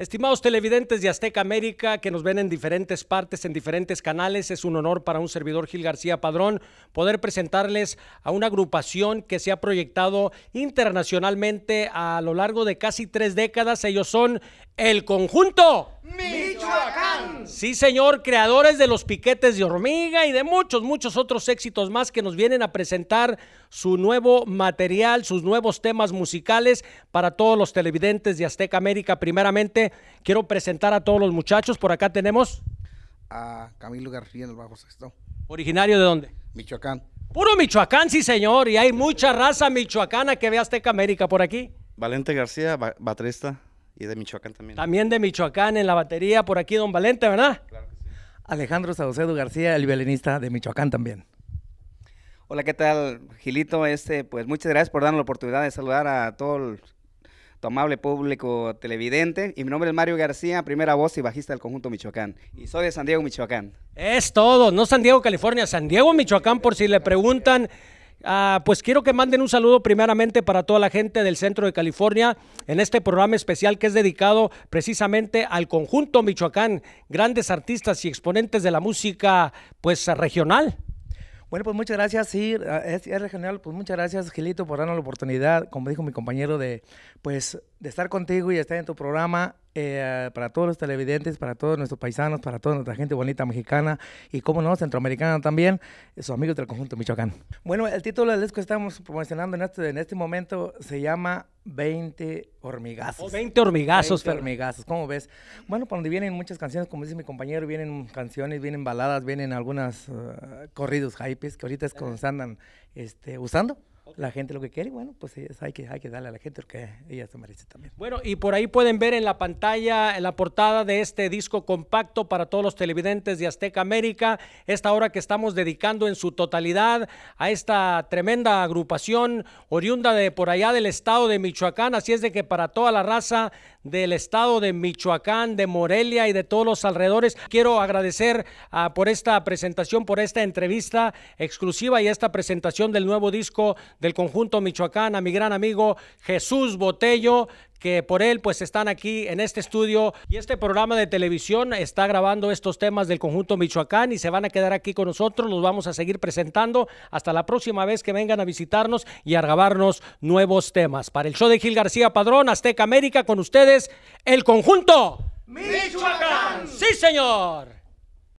Estimados televidentes de Azteca América que nos ven en diferentes partes, en diferentes canales, es un honor para un servidor Gil García Padrón poder presentarles a una agrupación que se ha proyectado internacionalmente a lo largo de casi tres décadas. Ellos son el conjunto. Sí, señor, creadores de los piquetes de hormiga y de muchos, muchos otros éxitos más que nos vienen a presentar su nuevo material, sus nuevos temas musicales para todos los televidentes de Azteca América. Primeramente, quiero presentar a todos los muchachos. Por acá tenemos a Camilo García en el bajo sexto. ¿Originario de dónde? Michoacán. Puro Michoacán, sí, señor. Y hay mucha raza michoacana que ve Azteca América por aquí. Valente García, Batrista, y de Michoacán también. También de Michoacán en la batería, por aquí Don Valente, ¿verdad? Claro que sí. Alejandro Saucedo García, el violinista de Michoacán también. Hola, ¿qué tal, Gilito? Este, pues muchas gracias por darnos la oportunidad de saludar a todo el, amable público televidente. Y mi nombre es Mario García, primera voz y bajista del conjunto Michoacán. Y soy de San Diego, Michoacán. Es todo, no San Diego, California, San Diego, Michoacán, por si le preguntan. Ah, pues quiero que manden un saludo primeramente para toda la gente del centro de California en este programa especial que es dedicado precisamente al conjunto Michoacán, grandes artistas y exponentes de la música pues regional. Bueno, pues muchas gracias, sí, ah, es, es regional, pues muchas gracias Gilito por darnos la oportunidad, como dijo mi compañero, de pues de estar contigo y estar en tu programa. Eh, para todos los televidentes, para todos nuestros paisanos, para toda nuestra gente bonita mexicana y, como no, centroamericana también, eh, sus amigos del conjunto Michoacán. Bueno, el título del disco que estamos promocionando en este, en este momento se llama 20 hormigazos. 20 hormigazos, hormigazos, ¿cómo ves? Bueno, por donde vienen muchas canciones, como dice mi compañero, vienen canciones, vienen baladas, vienen algunas eh, corridos hypes que ahorita es como se andan este, usando la gente lo que quiere, bueno, pues hay que, hay que darle a la gente lo que ella se merece también. Bueno, y por ahí pueden ver en la pantalla, la portada de este disco compacto para todos los televidentes de Azteca América, esta hora que estamos dedicando en su totalidad a esta tremenda agrupación oriunda de por allá del estado de Michoacán, así es de que para toda la raza del estado de Michoacán, de Morelia y de todos los alrededores, quiero agradecer ah, por esta presentación, por esta entrevista exclusiva y esta presentación del nuevo disco del conjunto Michoacán, a mi gran amigo Jesús Botello, que por él pues están aquí en este estudio y este programa de televisión está grabando estos temas del conjunto Michoacán y se van a quedar aquí con nosotros, los vamos a seguir presentando hasta la próxima vez que vengan a visitarnos y a grabarnos nuevos temas. Para el show de Gil García Padrón, Azteca América, con ustedes el conjunto Michoacán. Sí, señor.